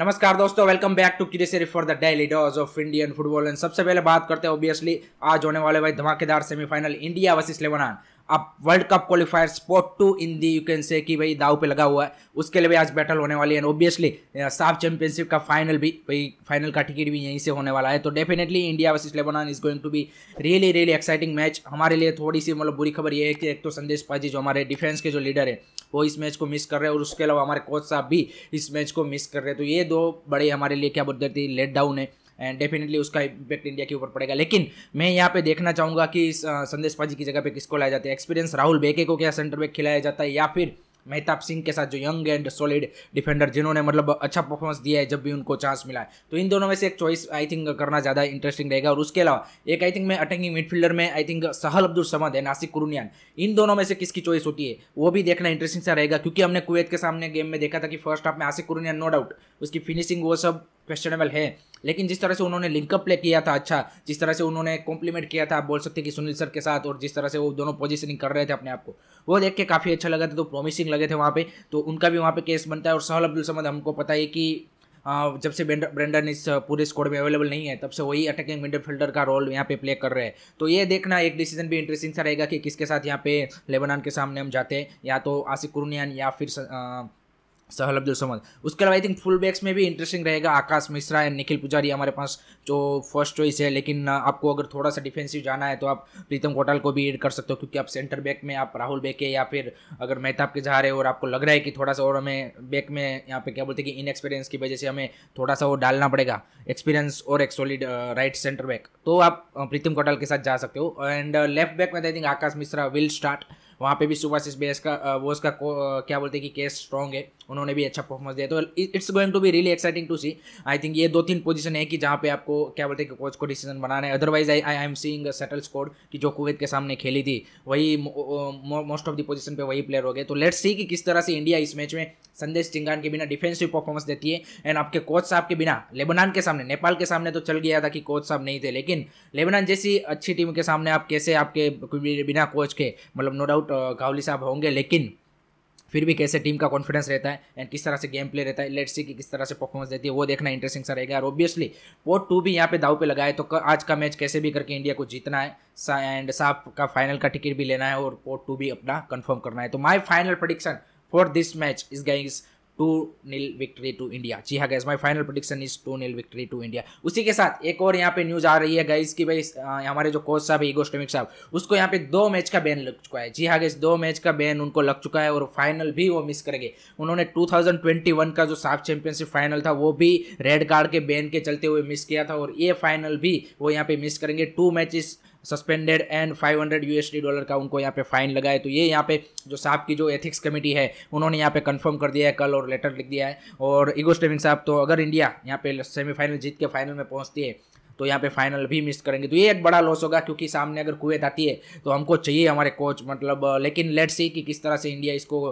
नमस्कार दोस्तों welcome back to किरेसरी for the daily dose of Indian football and सबसे पहले बात करते हैं ओबियसली आज होने वाले भाई धमाकेदार सेमीफाइनल इंडिया वर्सेस लेबनान अब world cup qualifier spot to in the you can say कि भाई दाव पे लगा हुआ है उसके लिए भी आज बैटल होने वाली है ऑब्वियसली साफ चैंपियनशिप का फाइनल भी भाई फाइनल का टिकट भी यहीं से होने वाला है तो definitely India versus Lebanon is going to be really really exciting match हमारे लिए थोड़ी सी मतलब बुरी खबर ये है कि एक तो संदेश पाजी जो हमारे डिफेंस के जो लीडर है वो इस मैच को मिस कर रहे हैं और उसके अलावा हमारे कोच साहब भी इस मैच को मिस कर रहे हैं तो ये दो बड़े हमारे लिए क्या बोलते थे लेट डाउन है एंड डेफिनेटली उसका इम्पैक्ट इंडिया के ऊपर पड़ेगा लेकिन मैं यहाँ पे देखना चाहूँगा कि संदेश पाजी की जगह पे किसको लाया जाता है एक्सपीरियंस राहुल बेके को क्या सेंटर बैक खिलाया जाता है या फिर मेहताब सिंह के साथ जो यंग एंड सॉलिड डिफेंडर जिन्होंने मतलब अच्छा परफॉर्मेंस दिया है जब भी उनको चांस मिला है तो इन दोनों में से एक चॉइस आई थिंक करना ज़्यादा इंटरेस्टिंग रहेगा और उसके अलावा एक आई थिंक मैं अटैकिंग मिडफील्डर में आई थिंक सहल अब्दुल समद है नासिक कुरुनियान इन दोनों में से किसकी चॉइस होती है वो भी देखना इंटरेस्टिंग सा रहेगा क्योंकि हमने कुवैत के सामने गेम में देखा था कि फर्स्ट हाफ में आसिक कुरुनियान नो डाउट उसकी फिनिशिंग वो सब क्वेश्चनेबल है लेकिन जिस तरह से उन्होंने लिंकअप प्ले किया था अच्छा जिस तरह से उन्होंने कॉम्प्लीमेंट किया था बोल सकते कि सुनील सर के साथ और जिस तरह से वो दोनों पोजिशनिंग कर रहे थे अपने आप को वो देख के काफ़ी अच्छा लगा था तो प्रॉमिसिंग लगे थे वहाँ पे तो उनका भी वहाँ पे केस बनता है और सहल अब्दुल समद हमको पता है कि जब से ब्रेंडन इस पूरे स्कोर में अवेलेबल नहीं है तब से वही अटैकिंग मिडफील्डर का रोल यहाँ पे प्ले कर रहे हैं तो ये देखना एक डिसीजन भी इंटरेस्टिंग सा रहेगा कि किसके साथ यहाँ पे लेबनान के सामने हम जाते हैं या तो आसिफ कुरुनियान या फिर सहल अब्दुल समद उसके अलावा आई थिंक फुल बैक्स में भी इंटरेस्टिंग रहेगा आकाश मिश्रा एंड निखिल पुजारी हमारे पास जो फर्स्ट चॉइस है लेकिन आपको अगर थोड़ा सा डिफेंसिव जाना है तो आप प्रीतम कोटाल को भी एड कर सकते हो क्योंकि आप सेंटर बैक में आप राहुल बैक है या फिर अगर मेहताब के जा रहे हो और आपको लग रहा है कि थोड़ा सा और हमें बैक में यहाँ पे क्या बोलते हैं कि इनएक्सपीरियंस की वजह से हमें थोड़ा सा वो डालना पड़ेगा एक्सपीरियंस और एक सॉलिड राइट सेंटर बैक तो आप प्रीतम कोटाल के साथ जा सकते हो एंड लेफ्ट बैक में I think Akash Mishra will start वहाँ पे भी सुभाष बेस का वो उसका क्या बोलते हैं कि केस स्ट्रॉन्ग है उन्होंने भी अच्छा परफॉर्मेंस दिया तो it's going to be really exciting to see I think ये दो तीन पोजीशन है कि जहाँ पे आपको क्या बोलते हैं कोच को डिसीजन बनाना है otherwise I I am seeing settle score कि जो कुवैत के सामने खेली थी वही मोस्ट ऑफ द पोजीशन पे वही प्लेयर हो गए तो लेट्स सी कि किस तरह से इंडिया इस मैच में संदेश चिंगान के बिना डिफेंसिव परफॉर्मेंस देती है एंड आपके कोच साहब के बिना लेबनान के सामने नेपाल के सामने तो चल गया था कि कोच साहब नहीं थे लेकिन लेबनान जैसी अच्छी टीम के सामने आप कैसे आपके बिना कोच के मतलब नो डाउट घावली साहब होंगे लेकिन फिर भी कैसे टीम का कॉन्फिडेंस रहता है एंड किस तरह से गेम प्ले रहता है लेट्स सी कि किस तरह से परफॉर्मेंस देती है वो देखना इंटरेस्टिंग सा रहेगा और ऑब्वियसली वो टू भी यहाँ पे दाव पे लगाए तो आज का मैच कैसे भी करके इंडिया को जीतना है एंड साफ का फाइनल का टिकट भी लेना है और वो टू भी अपना कन्फर्म करना है तो my final prediction for this match is guys two nil victory to India जी हाँ guys my final prediction is two nil victory to India उसी के साथ एक और यहाँ पे न्यूज़ आ रही है गाइस की भाई हमारे जो कोच साहब ईगो स्टोमिक साहब उसको यहाँ पे दो मैच का बैन लग चुका है जी हाँ गैस दो मैच का बैन उनको लग चुका है और फाइनल भी वो मिस करेंगे उन्होंने टू थाउजेंड ट्वेंटी वन का जो साफ चैंपियनशिप फाइनल था वो भी रेड कार्ड के बैन के चलते हुए मिस किया था और ये फाइनल भी वो यहाँ पे मिस करेंगे two matches suspended and 500 USD dollar का उनको यहाँ पे फाइन लगा है तो ये यहाँ पे जो साहब की जो एथिक्स कमेटी है उन्होंने यहाँ पे कंफर्म कर दिया है कल और लेटर लिख दिया है और ईगो स्टेविंग साहब तो अगर इंडिया यहाँ पे सेमीफाइनल जीत के फाइनल में पहुँचती है तो यहाँ पे फाइनल भी मिस करेंगे तो ये एक बड़ा लॉस होगा क्योंकि सामने अगर कुवैत आती है तो हमको चाहिए हमारे कोच मतलब लेकिन लेट्स सी कि किस तरह से इंडिया इसको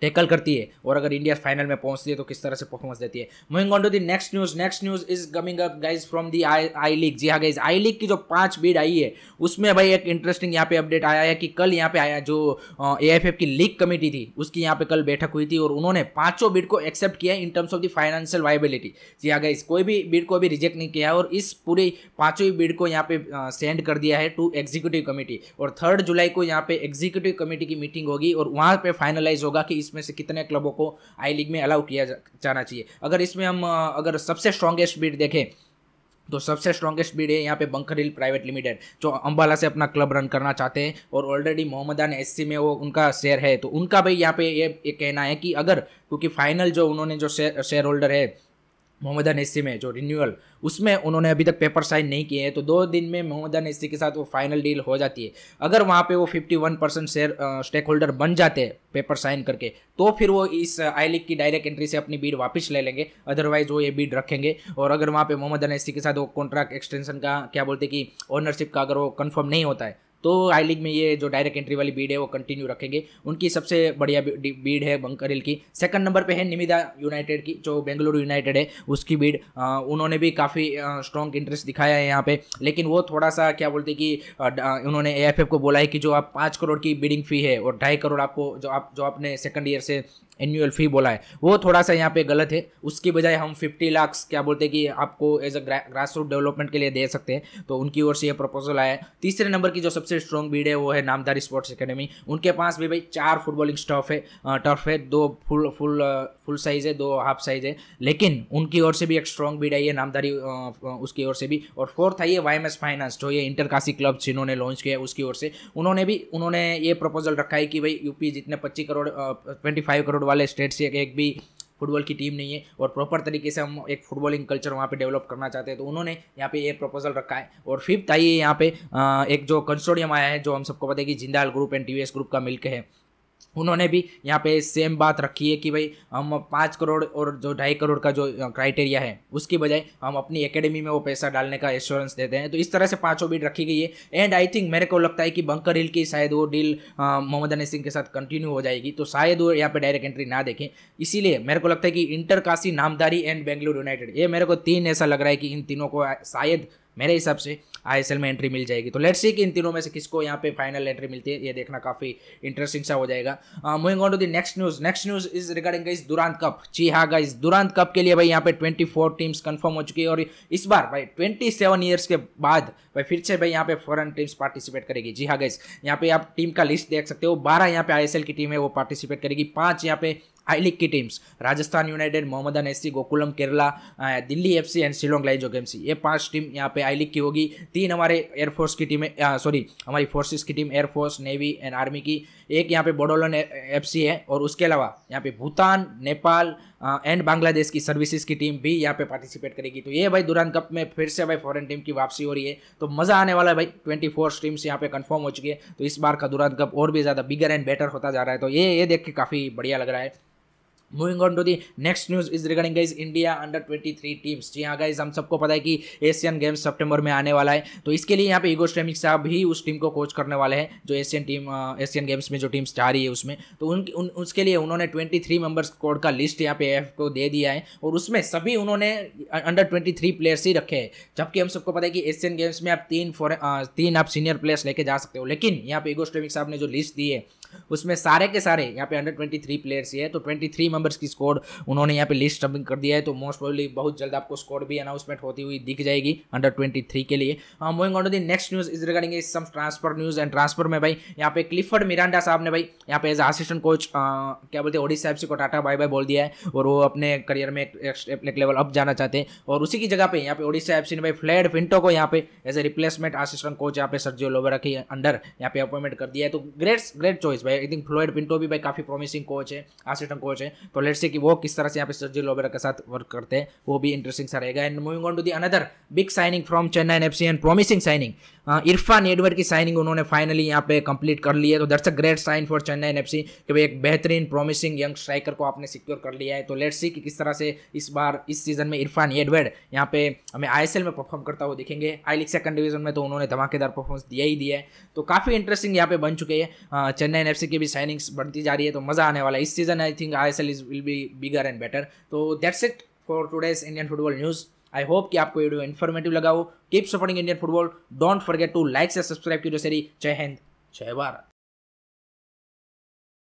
टेकल करती है और अगर इंडिया फाइनल में पहुंचती है तो किस तरह से परफॉर्मेंस देती है moving on to the next news next news is coming up guys from the I I league जी हाँ गाइज आई लीग की जो पांच बीड आई है उसमें भाई एक इंटरेस्टिंग यहाँ पे अपडेट आया है कि कल यहाँ पे आया जो ए एफ एफ की लीग कमेटी थी उसकी यहाँ पे कल बैठक हुई थी और उन्होंने पांचों बीड को एक्सेप्ट किया in terms of the financial viability जी हाँ गाइज कोई भी बीड को अभी रिजेक्ट नहीं किया है और इस पूरे पांचों बीड को यहाँ पे सेंड कर दिया है टू एग्जीक्यूटिव कमेटी और थर्ड जुलाई को यहाँ पे एग्जीक्यूटिव कमेटी की मीटिंग होगी और वहाँ पे फाइनलाइज होगा कि बीस में से कितने क्लबों को आई लीग में अलाउ किया जाना चाहिए अगर इसमें हम अगर सबसे स्ट्रॉन्गेस्ट बीट देखें तो सबसे स्ट्रॉन्गेस्ट बीड है यहाँ पे बंकर हिल प्राइवेट लिमिटेड जो अंबाला से अपना क्लब रन करना चाहते हैं और ऑलरेडी मोहम्मदान एस में वो उनका शेयर है तो उनका भाई यहाँ पे ये, ये कहना है कि अगर क्योंकि फाइनल जो उन्होंने जो शेयर होल्डर है मोहम्मद अनस्सी में जो रिन्यूअल उसमें उन्होंने अभी तक पेपर साइन नहीं किए हैं तो दो दिन में मोहम्मद अनस्सी के साथ वो फाइनल डील हो जाती है अगर वहाँ पे वो 51 परसेंट शेयर स्टेक होल्डर बन जाते हैं पेपर साइन करके तो फिर वो इस आई लीग की डायरेक्ट एंट्री से अपनी बीड वापस ले लेंगे अदरवाइज वो ये बीड रखेंगे और अगर वहाँ पर मोहम्मद अनस्सी के साथ वो कॉन्ट्रैक्ट एक्सटेंशन का क्या बोलते कि ओनरशिप का अगर वो कन्फर्म नहीं होता है तो आई लीग में ये जो डायरेक्ट एंट्री वाली बीड है वो कंटिन्यू रखेंगे उनकी सबसे बढ़िया बीड है बंकर हिल की सेकंड नंबर पे है निमिदा यूनाइटेड की जो बेंगलुरु यूनाइटेड है उसकी बीड उन्होंने भी काफ़ी स्ट्रॉन्ग इंटरेस्ट दिखाया है यहाँ पे लेकिन वो थोड़ा सा क्या बोलते कि उन्होंने ए को बोला है कि जो आप पाँच करोड़ की बीडिंग फी है और ढाई करोड़ आपको जो आप जो आपने सेकेंड ईयर से एनुअल फी बोला है वो थोड़ा सा यहाँ पे गलत है उसकी बजाय हम 50 लाख क्या बोलते हैं कि आपको as a grass root development के लिए दे सकते हैं तो उनकी ओर से ये प्रपोजल आया है तीसरे नंबर की जो सबसे स्ट्रॉन्ग बीड है वो है नामधारी स्पोर्ट्स अकेडमी उनके पास भी भाई चार फुटबॉलिंग स्टॉफ है टर्फ है दो फुल फुल फुल साइज है दो हाफ साइज है लेकिन उनकी ओर से भी एक स्ट्रॉन्ग बीड आई है नामधारी उसकी ओर से भी और फोर्थ आई है वाई एम एस फाइनेंस जो ये इंटरकाशी क्लब जिन्होंने लॉन्च किया है उसकी ओर से उन्होंने भी उन्होंने ये प्रपोजल रखा है कि भाई यूपी जितने पच्चीस करोड़ ट्वेंटी फाइव करोड़ वाले स्टेट से एक भी फुटबॉल की टीम नहीं है और प्रॉपर तरीके से हम एक फुटबॉलिंग कल्चर वहाँ पे डेवलप करना चाहते हैं तो उन्होंने यहाँ पे ये प्रपोजल रखा है और फिफ्थ आई है यहाँ पे एक जो कंसोडियम आया है जो हम सबको पता है कि Jindal group and T group का मिलकर है उन्होंने भी यहाँ पे सेम बात रखी है कि भाई हम पाँच करोड़ और जो ढाई करोड़ का जो क्राइटेरिया है उसकी बजाय हम अपनी एकेडमी में वो पैसा डालने का एश्योरेंस देते हैं तो इस तरह से पांचों बीट रखी गई है एंड आई थिंक मेरे को लगता है कि बंकर हिल की शायद वो डील मोहम्मद अनी सिंह के साथ कंटिन्यू हो जाएगी तो शायद वो यहाँ पर डायरेक्ट एंट्री ना देखें इसीलिए मेरे को लगता है कि Inter Kashi Namdhari and Bengaluru United ये मेरे को तीन ऐसा लग रहा है कि इन तीनों को शायद मेरे हिसाब से आई में एंट्री मिल जाएगी तो लेट्स सी कि इन तीनों में से किसको यहाँ पे फाइनल एंट्री मिलती है ये देखना काफ़ी इंटरेस्टिंग सा हो जाएगा moving on to the next news next news is regarding guys Durand cup जी हाँ गाइज दुरांत कप के लिए भाई यहाँ पे 24 टीम्स कंफर्म हो चुकी है और इस बार भाई सेवन ईयर्स के बाद भाई फिर से भाई यहाँ पे फॉरन टीम्स पार्टिसिपेट करेगी जी हाँ गाइज यहाँ पे आप टीम का लिस्ट देख सकते हो बारह यहाँ पे आई की टीम है वो पार्टिसिपेट करेगी पाँच यहाँ पे आई लीग की teams Rajasthan United Mohammedan Gokulam Kerala Delhi F C and Shillong Lajong games ये पांच टीम यहाँ पे आई लीग की होगी तीन हमारे एयरफोर्स की टीमें सॉरी uh, हमारी फोर्सेस की team air force navy and army की एक यहाँ पे बोडोलन एफ सी है और उसके अलावा यहाँ पे भूटान नेपाल एंड uh, बांग्लादेश की सर्विसेज की टीम भी यहाँ पे पार्टिसिपेट करेगी तो ये भाई दुरान कप में फिर से भाई फॉरेन टीम की वापसी हो रही है तो मज़ा आने वाला है भाई ट्वेंटी फोर टीम्स यहाँ पे कंफर्म हो चुकी है तो इस बार का दुरान कप और भी ज़्यादा बिगर एंड बेटर होता जा रहा है तो ये ये देख के काफ़ी बढ़िया लग रहा है moving on to the next news is regarding guys India under 23 teams जी हाँ गाइज हम सबको पता है कि एशियन गेम्स सितंबर में आने वाला है तो इसके लिए यहाँ पे ईगो स्ट्रेमिक साहब भी उस टीम को कोच करने वाले हैं जो एशियन टीम एशियन गेम्स में जो टीम्स जा रही है उसमें तो उन, उन उसके लिए उन्होंने ट्वेंटी थ्री मेम्बर्स कोड का लिस्ट यहाँ पे एफ को दे दिया है और उसमें सभी उन्होंने अंडर ट्वेंटी थ्री प्लेयर्स ही रखे हैं जबकि हम सबको पता है कि एशियन गेम्स में आप तीन फॉरन तीन आप सीनियर प्लेयर्स लेके जा सकते हो लेकिन यहाँ पे ईगो स्ट्रेमिक साहब ने जो लिस्ट दी है उसमें सारे के सारे यहाँ पे अंडर ट्वेंटी थ्री प्लेयर्स ही है तो ट्वेंटी थ्री मेंबर्स की स्कोर उन्होंने यहाँ पे लिस्ट स्टम्पिंग कर दिया है तो मोस्ट प्रोबली बहुत जल्द आपको स्कोर भी अनाउंसमेंट होती हुई दिख जाएगी अंडर ट्वेंटी थ्री के लिए moving on to the next news is regarding is some transfer news and transfer में भाई यहाँ पे क्लिफर्ड मिरांडा साहब ने भाई यहाँ पे एज असिस्टेंट कोच क्या बोलते हैं ओडिशा एफ को टाटा बाय बाय बोल दिया है और वो अपने करियर में एक लेवल अप जाना चाहते हैं और उसी की जगह पे यहाँ पे ओडिशा एफ ने भाई फ्लैड विंटो को यहाँ पे as a replacement assistant coach यहाँ पे सर्जियो लोबेरा के अंडर यहाँ पे अपॉइंटमेंट कर दिया है तो ग्रेट ग्रेट चॉइस भाई आई थिंक फ्लोइड पिंटो भी भाई काफ़ी प्रॉमिसिंग कोच है असिस्टेंट कोच है तो लेट्स से कि वो किस तरह से यहाँ पे सर्जी लोबेरा के साथ वर्क करते हैं वो भी इंटरेस्टिंग सा रहेगा and moving on to the another big signing from Chennai F C and promising signing हाँ, इरफान एडवर की साइनिंग उन्होंने फाइनली यहाँ पे कंप्लीट कर ली है तो दर्शक great sign for Chennaiyin कि भाई एक बेहतरीन प्रॉमिसिंग यंग स्ट्राइकर को आपने सिक्योर कर लिया है तो लेट्स सी कि किस तरह से इस बार इस सीजन में इरफान एडवर्ड यहाँ पे हमें आई में परफॉर्म करता हुआ दिखेंगे आई लीग सेकंड डिवीजन में तो उन्होंने धमाकेदार परफॉर्मेंस दिया ही दिया है तो काफ़ी इंटरेस्टिंग यहाँ पे बन चुके हैं चेन्नई हाँ, एन की भी साइनिंग्स बढ़ती जा रही है तो मज़ा आने वाला है इस season I think I S L is will be bigger and better तो that's it for today's Indian football news I hope कि आपको वीडियो इन्फॉर्मेटिव लगा हो keep supporting Indian football don't forget to like से subscribe की जो जय हिंद जय भारत